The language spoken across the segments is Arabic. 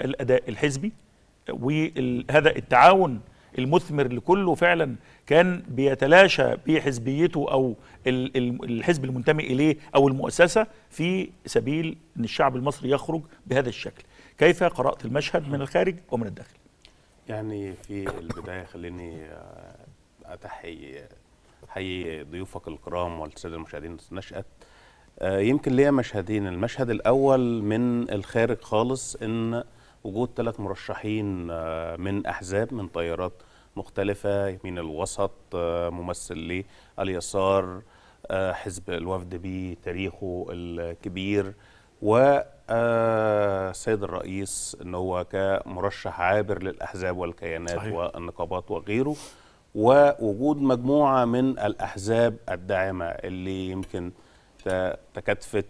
الاداء الحزبي وهذا التعاون المثمر لكله فعلا كان بيتلاشى بحزبيته او الحزب المنتمي اليه او المؤسسه في سبيل ان الشعب المصري يخرج بهذا الشكل. كيف قرات المشهد من الخارج ومن الداخل؟ يعني في البدايه خليني آه، اتحي حي ضيوفك الكرام والساده المشاهدين نشأت آه، يمكن ليا مشهدين المشهد الاول من الخارج خالص ان وجود ثلاث مرشحين آه، من احزاب من تيارات مختلفه يمين الوسط آه، ممثل لليسار حزب الوفد بتاريخه الكبير و والسيد الرئيس ان هو كمرشح عابر للاحزاب والكيانات صحيح. والنقابات وغيره ووجود مجموعه من الاحزاب الداعمه اللي يمكن تكاتفت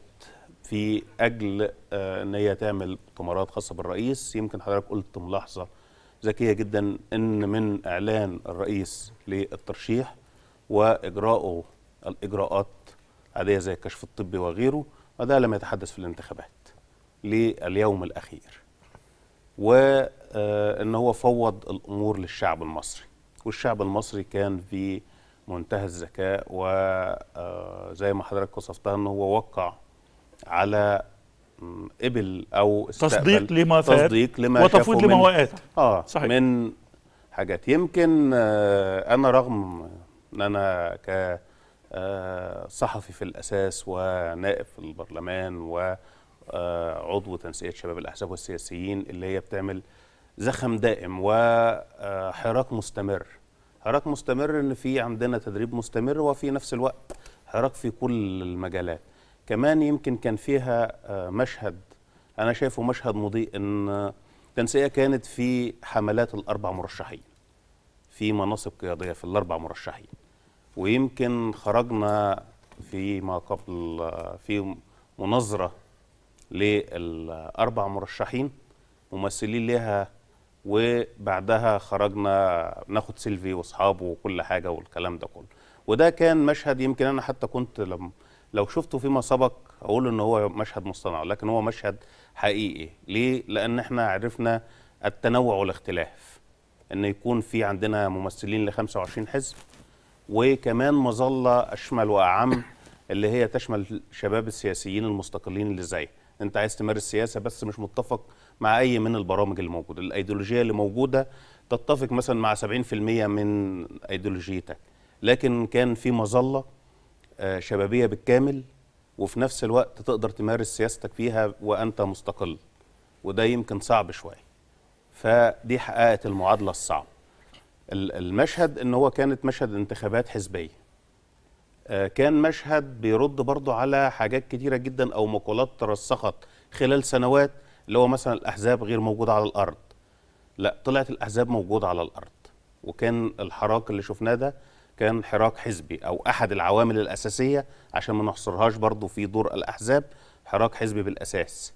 في اجل آه، ان هي تعمل مؤتمرات خاصه بالرئيس يمكن حضرتك قلت ملاحظه ذكيه جدا ان من اعلان الرئيس للترشيح واجراءه الاجراءات عاديه زي الكشف الطبي وغيره وده لم يتحدث في الانتخابات لليوم الاخير وان آه، هو فوض الامور للشعب المصري والشعب المصري كان في منتهى الذكاء وزي آه، ما حضرتك وصفتها ان هو وقع على قبل او تصديق لما فات تصديق لما وتفويض لما وقات اه صحيح. من حاجات يمكن آه، انا رغم ان انا ك آه، صحفي في الاساس ونائب في البرلمان وعضو تنسيق شباب الاحزاب والسياسيين اللي هي بتعمل زخم دائم وحراك مستمر حراك مستمر ان في عندنا تدريب مستمر وفي نفس الوقت حراك في كل المجالات كمان يمكن كان فيها آه، مشهد انا شايفه مشهد مضيء ان التنسيقيه كانت في حملات الاربع مرشحين في مناصب قياديه في الاربع مرشحين ويمكن خرجنا فيما قبل آه، في مناظره للاربع مرشحين ممثلين لها وبعدها خرجنا ناخد سيلفي واصحابه وكل حاجه والكلام ده كله وده كان مشهد يمكن انا حتى كنت لم لو شفته فيما سبق اقول ان هو مشهد مصطنع لكن هو مشهد حقيقي ليه لان احنا عرفنا التنوع والاختلاف ان يكون في عندنا ممثلين ل 25 حزب وكمان مظله اشمل واعم اللي هي تشمل شباب السياسيين المستقلين اللي زي انت عايز تمارس سياسه بس مش متفق مع اي من البرامج اللي موجوده الايديولوجيه اللي موجوده تتفق مثلا مع 70% من ايديولوجيتك لكن كان في مظله آه، شبابيه بالكامل وفي نفس الوقت تقدر تمارس سياستك فيها وانت مستقل وده يمكن صعب شويه فدي حققت المعادله الصعبه المشهد ان هو كانت مشهد انتخابات حزبيه آه، كان مشهد بيرد برضه على حاجات كتيره جدا او مقولات ترسخت خلال سنوات اللي هو مثلا الاحزاب غير موجوده على الارض لا طلعت الاحزاب موجوده على الارض وكان الحراك اللي شفناه ده كان حراك حزبي او احد العوامل الاساسيه عشان ما نحصرهاش برضو في دور الاحزاب حراك حزبي بالاساس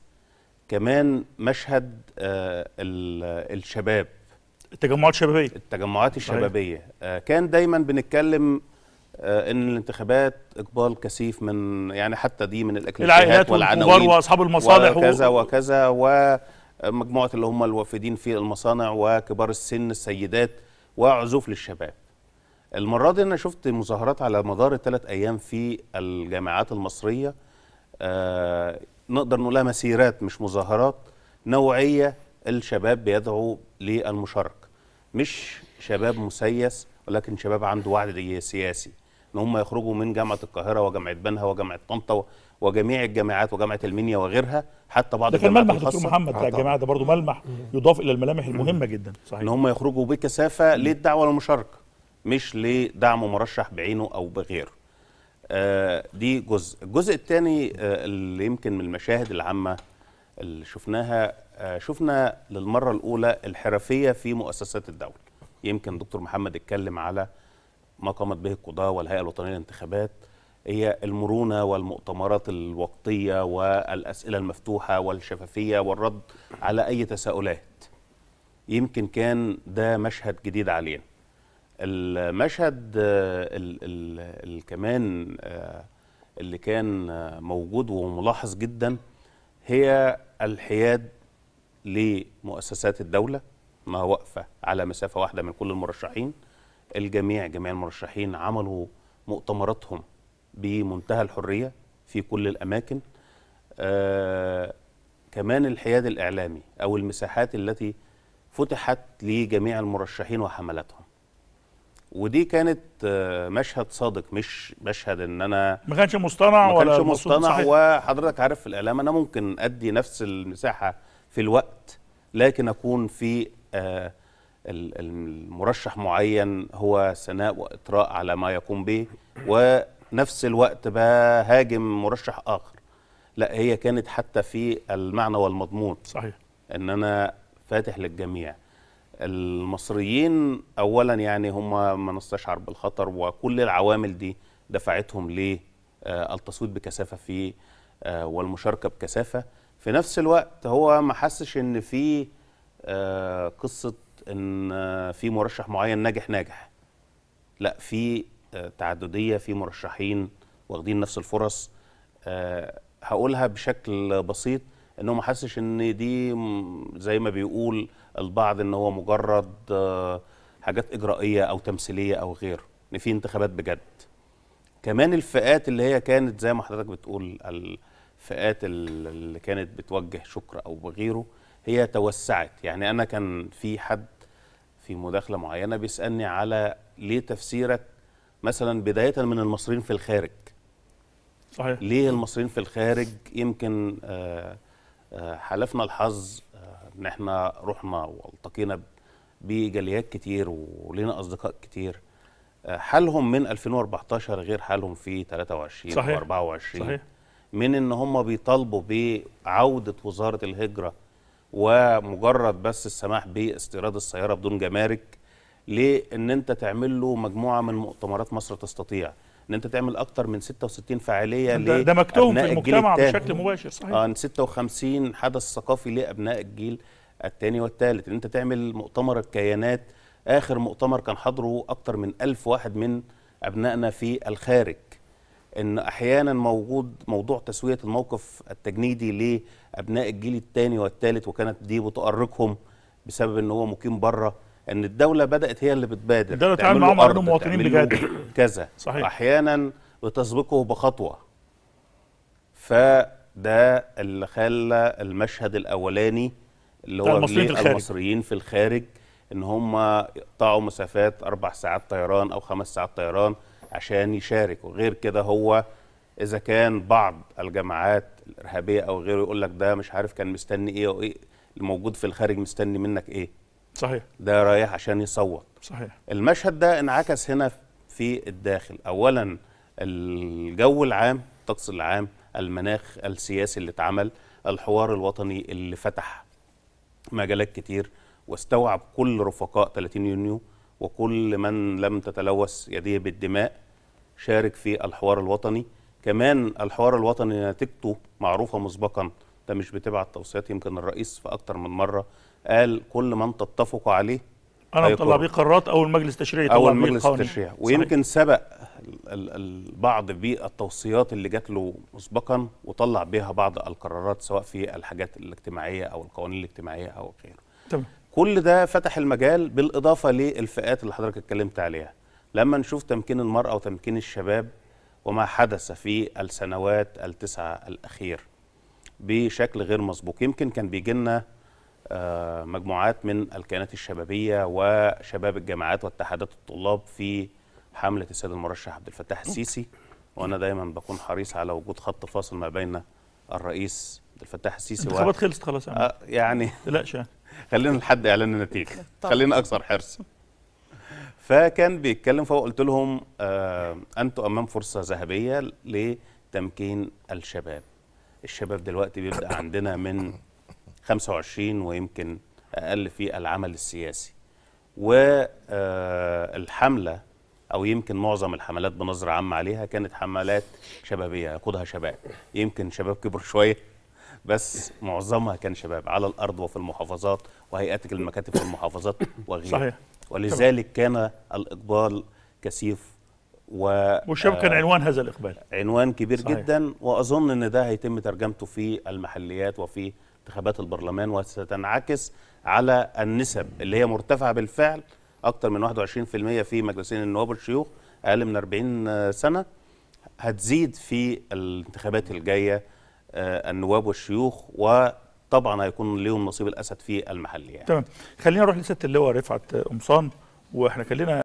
كمان مشهد آه الشباب التجمعات الشبابيه التجمعات الشبابيه آه كان دايما بنتكلم آه، ان الانتخابات اقبال كثيف من يعني حتى دي من الاكليشيهات والعناوين واصحاب المصالح وكذا وكذا ومجموعه اللي هم الوافدين في المصانع وكبار السن السيدات وعزوف للشباب المرة دي أنا شفت مظاهرات على مدار الثلاث أيام في الجامعات المصرية آه، نقدر نقولها مسيرات مش مظاهرات نوعية الشباب بيدعو للمشاركة مش شباب مسيس ولكن شباب عنده وعي سياسي ان هم يخرجوا من جامعه القاهره وجامعه بنها وجامعه طنطا وجميع الجامعات وجامعه المنيا وغيرها حتى بعض ده كان ملمح دكتور محمد بتاع الجامعه ده برضه ملمح يضاف الى الملامح المهمه جدا صحيح ان هم يخرجوا بكثافه للدعوه والمشاركه مش لدعم مرشح بعينه او بغيره آه دي جزء الجزء الثاني آه اللي يمكن من المشاهد العامه اللي شفناها آه شفنا للمره الاولى الحرفيه في مؤسسات الدوله يمكن دكتور محمد اتكلم على ما قامت به القضاة والهيئة الوطنية للانتخابات هي المرونة والمؤتمرات الوقتية والأسئلة المفتوحة والشفافية والرد على أي تساؤلات يمكن كان ده مشهد جديد علينا المشهد الـ الـ الـ كمان آه، اللي كان موجود وملاحظ جدا هي الحياد لمؤسسات الدولة ما واقفة على مسافة واحدة من كل المرشحين الجميع جميع المرشحين عملوا مؤتمراتهم بمنتهى الحرية في كل الأماكن آه كمان الحياد الإعلامي أو المساحات التي فتحت لجميع المرشحين وحملاتهم ودي كانت آه، مشهد صادق مش مشهد ان انا ما كانش مصطنع ما كانش مصطنع وحضرتك عارف في الاعلام انا ممكن ادي نفس المساحه في الوقت لكن اكون في آه المرشح معين هو ثناء واطراء على ما يقوم به ونفس الوقت بهاجم مرشح اخر لا هي كانت حتى في المعنى والمضمون صحيح ان انا فاتح للجميع المصريين اولا يعني هم ما نستشعر بالخطر وكل العوامل دي دفعتهم للتصويت آه، بكثافه فيه آه، والمشاركه بكثافه في نفس الوقت هو ما حسش ان في آه، قصه ان آه، في مرشح معين ناجح ناجح لا في آه، تعدديه في مرشحين واخدين نفس الفرص آه، هقولها بشكل بسيط انه ما حسش ان دي زي ما بيقول البعض ان هو مجرد حاجات اجرائيه او تمثيليه او غيره ان في انتخابات بجد كمان الفئات اللي هي كانت زي ما حضرتك بتقول الفئات اللي كانت بتوجه شكر او بغيره هي توسعت يعني انا كان في حد في مداخله معينه بيسالني على ليه تفسيرك مثلا بدايه من المصريين في الخارج صحيح ليه المصريين في الخارج يمكن آه، آه، حلفنا الحظ آه، ان احنا رحنا والتقينا بجاليات كتير ولينا اصدقاء كتير حالهم من 2014 غير حالهم في 23 صحيح. و 24 صحيح. من ان هم بيطالبوا بعوده وزاره الهجره ومجرد بس السماح باستيراد السياره بدون جمارك لان انت تعمل له مجموعه من مؤتمرات مصر تستطيع ان انت تعمل اكتر من 66 فعاليه ده, ده مكتوب في المجتمع بشكل مباشر صحيح اه 56 حدث ثقافي لابناء الجيل الثاني والثالث ان انت تعمل مؤتمر الكيانات اخر مؤتمر كان حضره اكتر من 1000 واحد من ابنائنا في الخارج ان احيانا موجود موضوع تسويه الموقف التجنيدي لابناء الجيل الثاني والثالث وكانت دي بتؤرقهم بسبب ان هو مقيم بره ان الدوله بدات هي اللي بتبادر الدوله تعمل معاهم انهم مواطنين بجد كذا صحيح احيانا بتسبقه بخطوه فده اللي خلى المشهد الاولاني اللي هو المصريين, المصريين في الخارج ان هم يقطعوا مسافات اربع ساعات طيران او خمس ساعات طيران عشان يشارك وغير كده هو اذا كان بعض الجماعات الارهابيه او غيره يقول لك ده مش عارف كان مستني ايه وايه الموجود في الخارج مستني منك ايه صحيح ده رايح عشان يصوت صحيح المشهد ده انعكس هنا في الداخل اولا الجو العام الطقس العام المناخ السياسي اللي اتعمل الحوار الوطني اللي فتح مجالات كتير واستوعب كل رفقاء 30 يونيو وكل من لم تتلوث يديه بالدماء شارك في الحوار الوطني كمان الحوار الوطني نتيجته معروفة مسبقا ده مش بتبعت توصيات يمكن الرئيس في أكتر من مرة قال كل من تتفق عليه أنا بطلع بيه قرارات أو المجلس التشريعي أو المجلس التشريعي ويمكن سبق البعض بالتوصيات اللي جات له مسبقا وطلع بيها بعض القرارات سواء في الحاجات الاجتماعية أو القوانين الاجتماعية أو غيره تمام كل ده فتح المجال بالاضافه للفئات اللي حضرتك اتكلمت عليها لما نشوف تمكين المراه وتمكين الشباب وما حدث في السنوات التسعه الاخير بشكل غير مسبوق يمكن كان بيجي لنا آه، مجموعات من الكيانات الشبابيه وشباب الجامعات واتحادات الطلاب في حمله السيد المرشح عبد الفتاح السيسي وانا دايما بكون حريص على وجود خط فاصل ما بين الرئيس عبد الفتاح السيسي انتخابات خلصت خلاص آه، يعني لا شا. خلينا لحد اعلان النتيجه خلينا اكثر حرص فكان بيتكلم فقلت لهم آه انتوا امام فرصه ذهبيه لتمكين الشباب الشباب دلوقتي بيبدا عندنا من 25 ويمكن اقل في العمل السياسي والحمله آه، او يمكن معظم الحملات بنظره عامه عليها كانت حملات شبابيه يقودها شباب يمكن شباب كبر شويه بس معظمها كان شباب على الارض وفي المحافظات وهيئات المكاتب في المحافظات وغيرها صحيح ولذلك كان الاقبال كثيف و والشباب كان آه، عنوان هذا الاقبال عنوان كبير صحيح. جدا واظن ان ده هيتم ترجمته في المحليات وفي انتخابات البرلمان وستنعكس على النسب اللي هي مرتفعه بالفعل اكثر من 21% في مجلسين النواب والشيوخ اقل من 40 سنه هتزيد في الانتخابات الجايه آه، النواب والشيوخ وطبعا هيكون لهم نصيب الاسد في المحليه يعني. تمام خلينا نروح لست اللواء رفعت قمصان واحنا كلنا